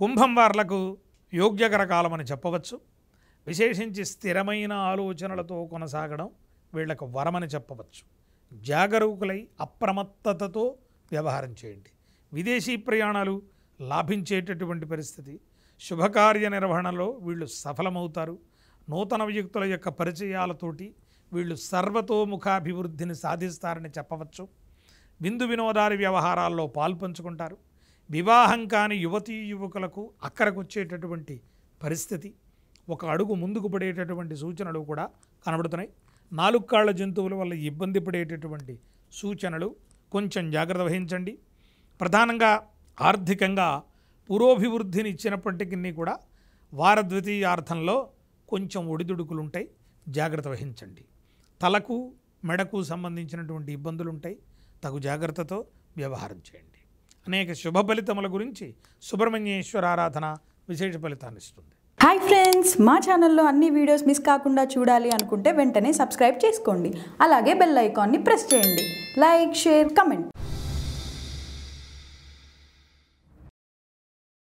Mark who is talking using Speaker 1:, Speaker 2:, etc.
Speaker 1: కుంభం వార్లకు యోగ్యకర కాలమని చెప్పవచ్చు విశేషించి స్థిరమైన ఆలోచనలతో కొనసాగడం వీళ్లకు వరమని చెప్పవచ్చు జాగరూకులై అప్రమత్తతతో వ్యవహారం చేయండి విదేశీ ప్రయాణాలు లాభించేటటువంటి పరిస్థితి శుభకార్య నిర్వహణలో వీళ్ళు సఫలమవుతారు నూతన వ్యక్తుల యొక్క పరిచయాలతోటి వీళ్ళు సర్వతోముఖాభివృద్ధిని సాధిస్తారని చెప్పవచ్చు విందు వినోదారి వ్యవహారాల్లో పాల్పంచుకుంటారు వివాహం కాని యువతీ యువకులకు అక్కరకొచ్చేటటువంటి వచ్చేటటువంటి పరిస్థితి ఒక అడుగు ముందుకు పడేటటువంటి సూచనలు కూడా కనబడుతున్నాయి నాలుగు కాళ్ళ జంతువుల వల్ల ఇబ్బంది పడేటటువంటి సూచనలు కొంచెం జాగ్రత్త వహించండి ప్రధానంగా ఆర్థికంగా పురోభివృద్ధిని ఇచ్చినప్పటికీ కూడా వారద్వితీయార్థంలో కొంచెం ఒడిదుడుకులు ఉంటాయి జాగ్రత్త వహించండి తలకు మెడకు సంబంధించినటువంటి ఇబ్బందులు ఉంటాయి తగు జాగ్రత్తతో వ్యవహారం చేయండి అనేక శుభ ఫలితముల గురించి సుబ్రహ్మణ్యేశ్వర ఆరాధన విశేష ఫలితాన్ని ఇస్తుంది
Speaker 2: హాయ్ ఫ్రెండ్స్ మా ఛానల్లో అన్ని వీడియోస్ మిస్ కాకుండా చూడాలి అనుకుంటే వెంటనే సబ్స్క్రైబ్ చేసుకోండి అలాగే బెల్ ఐకాన్ని ప్రెస్ చేయండి లైక్ షేర్ కమెంట్